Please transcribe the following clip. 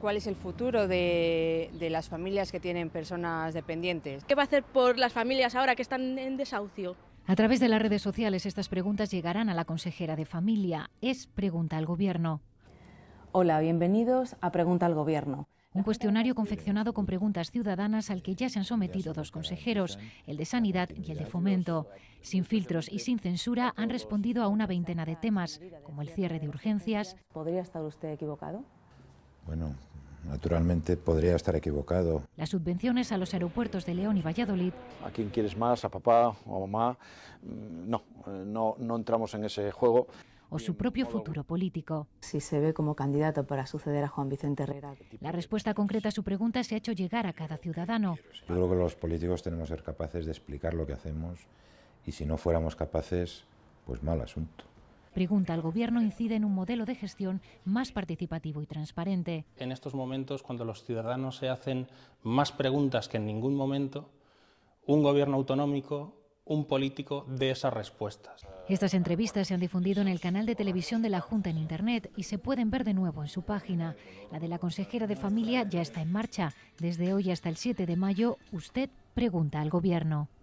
cuál es el futuro de, las familias que tienen personas dependientes. ¿Qué va a hacer por las familias ahora que están en desahucio? A través de las redes sociales estas preguntas llegarán a la consejera de familia. Es Pregunta al Gobierno. Hola, bienvenidos a Pregunta al Gobierno. Un cuestionario confeccionado con preguntas ciudadanas al que ya se han sometido dos consejeros, el de Sanidad y el de Fomento. Sin filtros y sin censura han respondido a una veintena de temas, como el cierre de urgencias. ¿Podría estar usted equivocado? Bueno, Naturalmente podría estar equivocado. Las subvenciones a los aeropuertos de León y Valladolid. ¿A quién quieres más? ¿A papá o mamá? No, no, no entramos en ese juego. O su propio futuro político. Si se ve como candidato para suceder a Juan Vicente Herrera. La respuesta concreta a su pregunta se ha hecho llegar a cada ciudadano. Yo creo que los políticos tenemos que ser capaces de explicar lo que hacemos y si no fuéramos capaces, pues mal asunto pregunta al Gobierno incide en un modelo de gestión más participativo y transparente. En estos momentos, cuando los ciudadanos se hacen más preguntas que en ningún momento, un Gobierno autonómico un político dé esas respuestas. Estas entrevistas se han difundido en el canal de televisión de la Junta en Internet y se pueden ver de nuevo en su página. La de la consejera de familia ya está en marcha. Desde hoy hasta el 7 de mayo, usted pregunta al Gobierno.